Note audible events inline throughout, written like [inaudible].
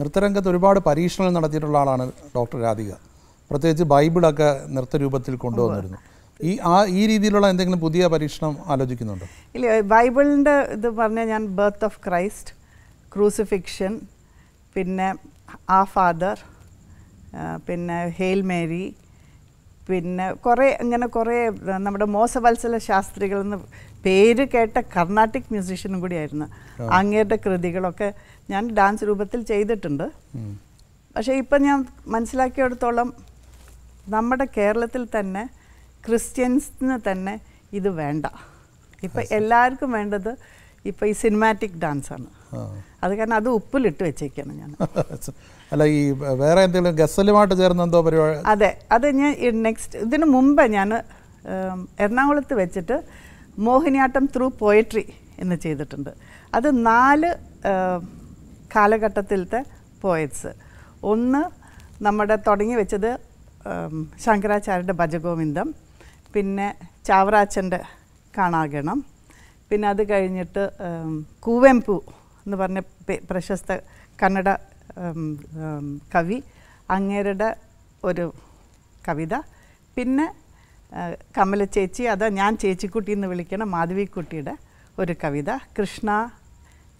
നൃത്തരംഗത്ത് ഒരുപാട് പരീക്ഷണങ്ങൾ നടത്തിയിട്ടുള്ള ആളാണ് ഡോക്ടർ രാധിക പ്രത്യേകിച്ച് ബൈബിളൊക്കെ നൃത്തരൂപത്തിൽ കൊണ്ടുവന്നിരുന്നു ഈ ആ ഈ രീതിയിലുള്ള എന്തെങ്കിലും പുതിയ പരീക്ഷണം ആലോചിക്കുന്നുണ്ടോ ഇല്ല ബൈബിളിൻ്റെ ഇത് പറഞ്ഞാൽ ഞാൻ ബർത്ത് ഓഫ് ക്രൈസ്റ്റ് ക്രൂസിഫിക്ഷൻ പിന്നെ ആ ഫാദർ പിന്നെ ഹെയിൽ മേരി പിന്നെ കുറേ അങ്ങനെ കുറേ നമ്മുടെ മോസവത്സല ശാസ്ത്രികൾ എന്ന് പേര് കേട്ട കർണാട്ടിക് മ്യൂസീഷ്യനും കൂടിയായിരുന്നു അങ്ങേരുടെ കൃതികളൊക്കെ ഞാൻ ഡാൻസ് രൂപത്തിൽ ചെയ്തിട്ടുണ്ട് പക്ഷേ ഇപ്പം ഞാൻ മനസ്സിലാക്കിയെടുത്തോളം നമ്മുടെ കേരളത്തിൽ തന്നെ ക്രിസ്ത്യൻസിന് തന്നെ ഇത് വേണ്ട ഇപ്പം എല്ലാവർക്കും വേണ്ടത് ഇപ്പം ഈ സിനിമാറ്റിക് ഡാൻസാണ് അത് കാരണം അത് ഉപ്പിലിട്ട് വെച്ചേക്കാണ് ഞാൻ [laughs] അല്ല ഈ വേറെ എന്തെങ്കിലും ഗസലുമായിട്ട് ചേർന്ന് എന്തോ പരിപാടി അതെ അത് ഞാൻ നെക്സ്റ്റ് ഇതിനു മുമ്പ് ഞാൻ എറണാകുളത്ത് വെച്ചിട്ട് മോഹിനിയാട്ടം ത്രൂ പോയട്രി എന്ന് ചെയ്തിട്ടുണ്ട് അത് നാല് കാലഘട്ടത്തിലത്തെ പോയറ്റ്സ് ഒന്ന് നമ്മുടെ തുടങ്ങി വെച്ചത് ശങ്കരാചാര്യൻ്റെ ഭജഗോവിന്ദം പിന്നെ ചാവറാച്ചൻ്റെ കാണാഗണം പിന്നെ അത് കഴിഞ്ഞിട്ട് കൂവെമ്പൂ എന്ന് പറഞ്ഞ പ്രശസ്ത കന്നഡ കവി അങ്ങേരുടെ ഒരു കവിത പിന്നെ കമല ചേച്ചി അത് ഞാൻ ചേച്ചിക്കുട്ടി എന്ന് വിളിക്കണ മാധവിക്കുട്ടിയുടെ ഒരു കവിത കൃഷ്ണ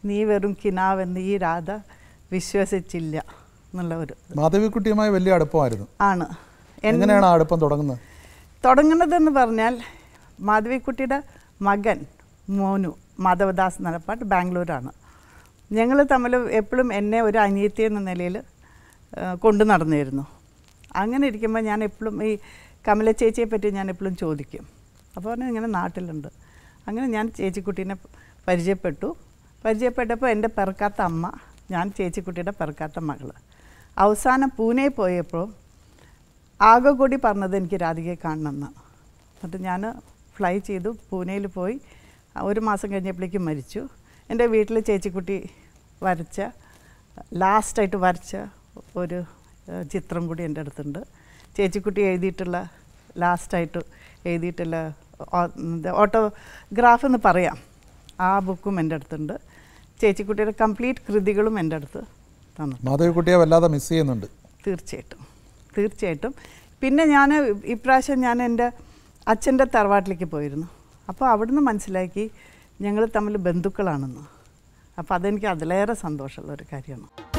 നീ വെറും കിനാവെന്ന് ഈ രാധ വിശ്വസിച്ചില്ല എന്നുള്ള ഒരു മാധവിക്കുട്ടിയുമായി വലിയ അടുപ്പമായിരുന്നു ആണ് എങ്ങനെയാണ് അടുപ്പം തുടങ്ങുന്നത് തുടങ്ങുന്നതെന്ന് പറഞ്ഞാൽ മാധവിക്കുട്ടിയുടെ മകൻ മോനു മാധവദാസ് നടപ്പാട്ട് ബാംഗ്ലൂരാണ് ഞങ്ങൾ തമ്മിൽ എപ്പോഴും എന്നെ ഒരു അനിയത്തി എന്ന നിലയിൽ കൊണ്ടു നടന്നിരുന്നു അങ്ങനെ ഇരിക്കുമ്പോൾ ഞാൻ എപ്പോഴും ഈ കമല ചേച്ചിയെ പറ്റി ഞാൻ എപ്പോഴും ചോദിക്കും അപ്പോൾ പറഞ്ഞാൽ ഇങ്ങനെ നാട്ടിലുണ്ട് അങ്ങനെ ഞാൻ ചേച്ചിക്കുട്ടീനെ പരിചയപ്പെട്ടു പരിചയപ്പെട്ടപ്പോൾ എൻ്റെ പിറക്കാത്ത അമ്മ ഞാൻ ചേച്ചിക്കുട്ടിയുടെ പിറക്കാത്ത മകൾ അവസാനം പൂനെ പോയപ്പോൾ ആകെ കൂടി പറഞ്ഞത് എനിക്ക് രാധികയെ എന്ന് എന്നിട്ട് ഞാൻ ഫ്ലൈ ചെയ്തു പൂനെയിൽ പോയി ഒരു മാസം കഴിഞ്ഞപ്പോഴേക്കും മരിച്ചു എൻ്റെ വീട്ടിൽ ചേച്ചിക്കുട്ടി വരച്ച ലാസ്റ്റായിട്ട് വരച്ച ഒരു ചിത്രം കൂടി എൻ്റെ അടുത്തുണ്ട് ചേച്ചിക്കുട്ടി എഴുതിയിട്ടുള്ള ലാസ്റ്റായിട്ട് എഴുതിയിട്ടുള്ള ഓട്ടോഗ്രാഫ് എന്ന് പറയാം ആ ബുക്കും എൻ്റെ അടുത്തുണ്ട് ചേച്ചിക്കുട്ടിയുടെ കംപ്ലീറ്റ് കൃതികളും എൻ്റെ അടുത്ത് തന്നു മാധവിക്കുട്ടിയെ വല്ലാതെ മിസ് ചെയ്യുന്നുണ്ട് തീർച്ചയായിട്ടും തീർച്ചയായിട്ടും പിന്നെ ഞാൻ ഇപ്രാവശ്യം ഞാൻ എൻ്റെ അച്ഛൻ്റെ തറവാട്ടിലേക്ക് പോയിരുന്നു അപ്പോൾ അവിടുന്ന് മനസ്സിലാക്കി ഞങ്ങൾ തമ്മിൽ ബന്ധുക്കളാണെന്ന് അപ്പോൾ അതെനിക്ക് അതിലേറെ സന്തോഷമുള്ള ഒരു കാര്യമാണ്